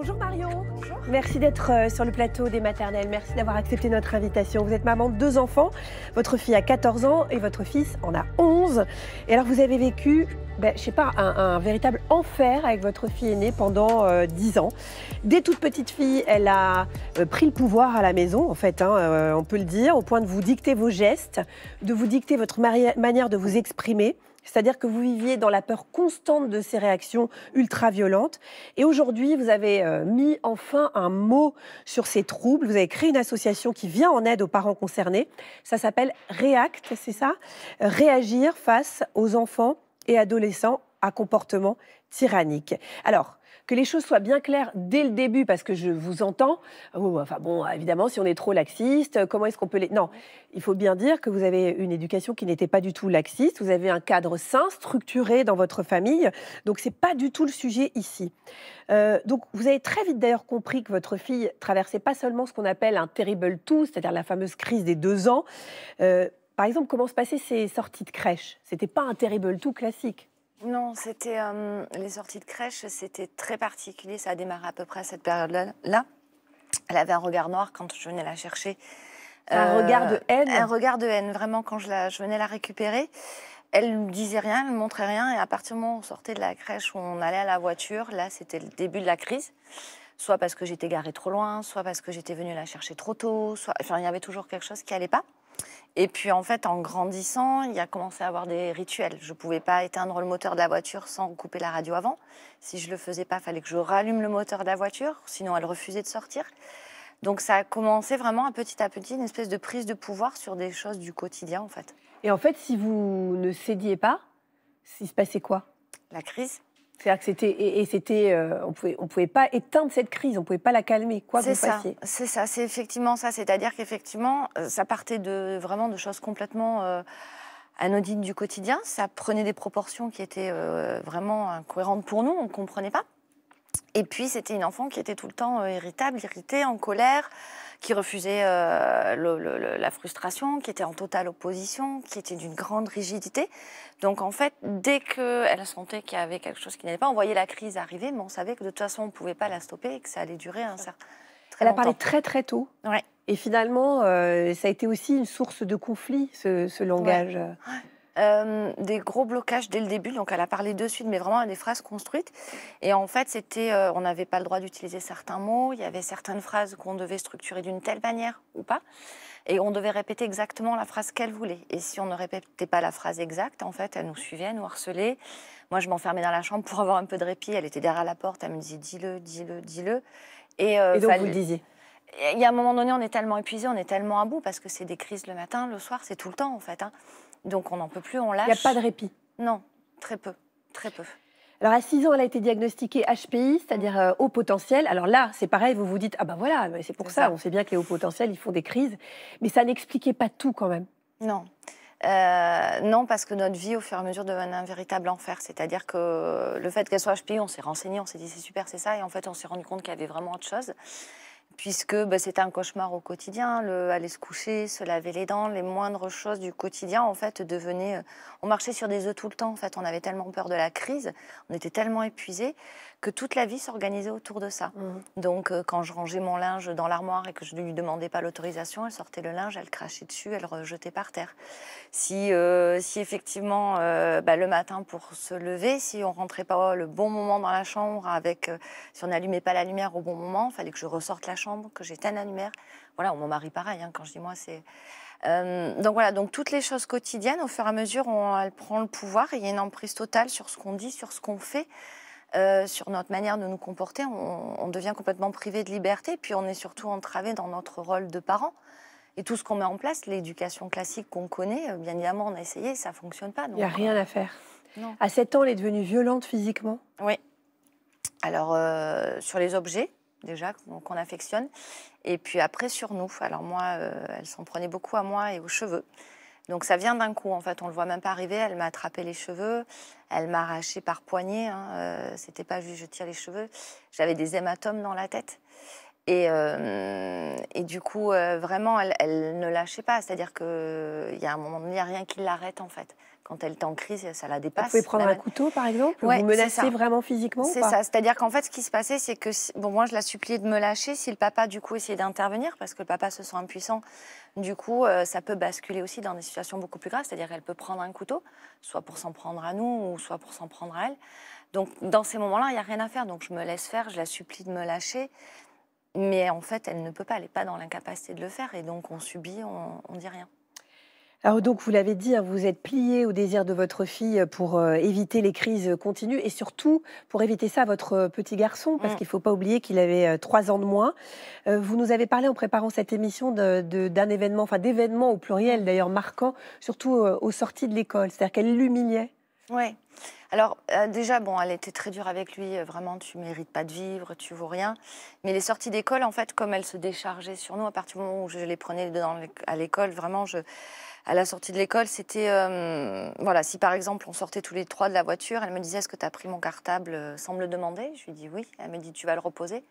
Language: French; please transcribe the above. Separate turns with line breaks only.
Bonjour Marion. Merci d'être euh, sur le plateau des maternelles. Merci d'avoir accepté notre invitation. Vous êtes maman de deux enfants. Votre fille a 14 ans et votre fils en a 11. Et alors vous avez vécu ben, je ne sais pas, un, véritable enfer avec votre fille aînée pendant euh, dix ans. Dès toute petite fille, elle a euh, pris le pouvoir à la maison, en fait, hein, euh, on peut le dire, au point de vous dicter vos gestes, de vous dicter votre manière de vous exprimer. C'est-à-dire que vous viviez dans la peur constante de ces réactions ultra-violentes. Et aujourd'hui, vous avez mis enfin un mot sur ces troubles. Vous avez créé une association qui vient en aide aux parents concernés. Ça s'appelle REACT, c'est ça Réagir face aux enfants et adolescents à comportement tyrannique. Alors, que les choses soient bien claires dès le début, parce que je vous entends. enfin bon, évidemment, si on est trop laxiste, comment est-ce qu'on peut les... Non, il faut bien dire que vous avez une éducation qui n'était pas du tout laxiste. Vous avez un cadre sain, structuré dans votre famille. Donc, c'est pas du tout le sujet ici. Euh, donc, vous avez très vite d'ailleurs compris que votre fille traversait pas seulement ce qu'on appelle un terrible tout, c'est-à-dire la fameuse crise des deux ans, euh, par exemple, comment se passaient ces sorties de crèche C'était pas un terrible tout classique.
Non, c'était euh, les sorties de crèche, c'était très particulier. Ça a démarré à peu près à cette période-là. elle avait un regard noir quand je venais la chercher. Un euh, regard de haine. Un regard de haine, vraiment. Quand je, venais la récupérer, elle ne disait rien, elle ne montrait rien. Et à partir du moment où on sortait de la crèche, où on allait à la voiture, là, c'était le début de la crise. Soit parce que j'étais garée trop loin, soit parce que j'étais venue la chercher trop tôt. Soit... Enfin, il y avait toujours quelque chose qui allait pas. Et puis en fait, en grandissant, il y a commencé à avoir des rituels. Je ne pouvais pas éteindre le moteur de la voiture sans couper la radio avant. Si je ne le faisais pas, il fallait que je rallume le moteur de la voiture, sinon elle refusait de sortir. Donc ça a commencé vraiment à petit à petit une espèce de prise de
pouvoir sur des choses du quotidien en fait. Et en fait, si vous ne cédiez pas, il se passait quoi La crise. C'est-à-dire que c'était et, c'était euh, on pouvait on pouvait pas éteindre cette crise, on pouvait pas la calmer quoi que vous ça,
C'est ça, c'est effectivement ça. C'est-à-dire qu'effectivement euh, ça partait de vraiment de choses complètement euh, anodines du quotidien. Ça prenait des proportions qui étaient vraiment incohérentes pour nous. On comprenait pas. Et puis, c'était une enfant qui était tout le temps euh, irritable, irritée, en colère, qui refusait euh, la frustration, qui était en totale opposition, qui était d'une grande rigidité. Donc, en fait, dès qu'elle sentait qu'il y avait quelque chose qui n'allait pas, on voyait la crise arriver, mais on savait que de toute façon, on ne pouvait pas la stopper et que ça allait durer un certain
Elle a parlé très, très tôt. Ouais. Et finalement, euh, ça a été aussi une source de conflit, ce, langage. Euh, des gros blocages dès le
début. Donc, elle a parlé de suite, mais vraiment des phrases construites. Et en fait, c'était, euh, on n'avait pas le droit d'utiliser certains mots. Il y avait certaines phrases qu'on devait structurer d'une telle manière ou pas. Et on devait répéter exactement la phrase qu'elle voulait. Et si on ne répétait pas la phrase exacte, en fait, elle nous suivait, nous harcelait. Moi, je m'enfermais dans la chambre pour avoir un peu de répit. Elle était derrière la porte. Elle me disait, dis-le, dis-le, dis-le. Et, euh, donc, vous disiez il y a un moment donné, on est tellement épuisé, on est tellement à bout parce que c'est des crises le matin, le soir, c'est tout le temps en fait. Hein. Donc on n'en peut plus, on lâche. Il n'y a pas de répit Non, très peu, très peu.
Alors à 6 ans, elle a été diagnostiquée HPI, c'est-à-dire euh, haut potentiel. Alors là, c'est pareil, vous vous dites, ah ben voilà, c'est pour ça. on sait bien que les hauts potentiels, ils font des crises. Mais ça n'expliquait pas tout quand même.
Non. Euh, non, parce que notre vie, au fur et à mesure, devenait un véritable enfer. C'est-à-dire que le fait qu'elle soit HPI, on s'est renseigné, on s'est dit c'est super, c'est ça, et en fait, on s'est rendu compte qu'il y avait vraiment autre chose puisque bah, un cauchemar au quotidien, le, aller se coucher, se laver les dents, les moindres choses du quotidien, en fait, devenaient... Euh, on marchait sur des œufs tout le temps, en fait, on avait tellement peur de la crise, on était tellement épuisés que toute la vie s'organisait autour de ça. Mmh. Donc, euh, quand je rangeais mon linge dans l'armoire et que je ne lui demandais pas l'autorisation, elle sortait le linge, elle crachait dessus, elle rejetait par terre. Si, euh, si effectivement, euh, bah, le matin pour se lever, si on rentrait pas le bon moment dans la chambre, avec, si on n'allumait pas la lumière au bon moment, il fallait que je ressorte la chambre, que j'éteigne la lumière. Voilà, mon mari pareil, hein, quand je dis moi, c'est... donc voilà, donc toutes les choses quotidiennes, au fur et à mesure, elle prend le pouvoir. il y a une emprise totale sur ce qu'on dit, sur ce qu'on fait. Euh, sur notre manière de nous comporter, on, devient complètement privé de liberté, puis on est surtout entravé dans notre rôle de parent. Et tout ce qu'on met en place, l'éducation classique qu'on connaît, euh, bien évidemment, on a essayé, ça ne fonctionne pas. Il n'y a rien
euh, à faire. À 7 ans, elle est devenue violente physiquement
Oui. Alors, sur les objets, déjà, qu'on affectionne. Et puis après, sur nous. Alors, moi, elle s'en prenait beaucoup à moi et aux cheveux. Donc ça vient d'un coup, en fait, on le voit même pas arriver. Elle m'a attrapé les cheveux, elle m'a arraché par poignet, hein. euh, C'était pas juste je tire les cheveux. J'avais des hématomes dans la tête. Et, euh, du coup, euh, vraiment, elle, ne lâchait pas. C'est-à-dire qu'il y a un moment, il n'y a rien qui l'arrête, en fait. Quand elle est en crise, ça la dépasse. Vous pouvez prendre un
couteau, par exemple ouais, Vous menacez vraiment physiquement C'est ça.
C'est-à-dire qu'en fait, ce qui se passait, c'est que bon, moi, je la suppliais de me lâcher. Si le papa, du coup, essayait d'intervenir, parce que le papa se sent impuissant, du coup, euh, ça peut basculer aussi dans des situations beaucoup plus graves. C'est-à-dire qu'elle peut prendre un couteau, soit pour s'en prendre à nous, ou soit pour s'en prendre à elle. Donc, dans ces moments-là, il n'y a rien à faire. Donc, je me laisse faire, je la supplie de me lâcher. Mais en fait, elle ne peut pas, elle n'est pas dans l'incapacité de le faire. Et donc, on subit, on ne dit rien.
Alors donc, vous l'avez dit, hein, vous êtes plié au désir de votre fille euh, pour euh, éviter les crises euh, continues et surtout pour éviter ça votre petit garçon, parce mm. qu'il ne faut pas oublier qu'il avait trois ans de moins. vous nous avez parlé en préparant cette émission d'un événement, enfin d'événements au pluriel mm. d'ailleurs marquant, surtout aux sorties de l'école, c'est-à-dire qu'elle l'humiliait. Oui.
Alors euh, déjà, bon, elle était très dure avec lui, euh, vraiment, tu mérites pas de vivre, tu vaux rien. Mais les sorties d'école, en fait, comme elle se déchargeait sur nous, à partir du moment où je les prenais dedans à l'école, vraiment, à la sortie de l'école, c'était... Euh, voilà, si par exemple, on sortait tous les trois de la voiture, elle me disait, est-ce que tu as pris mon cartable sans me le demander Je lui dis oui. Elle me dit, tu vas le reposer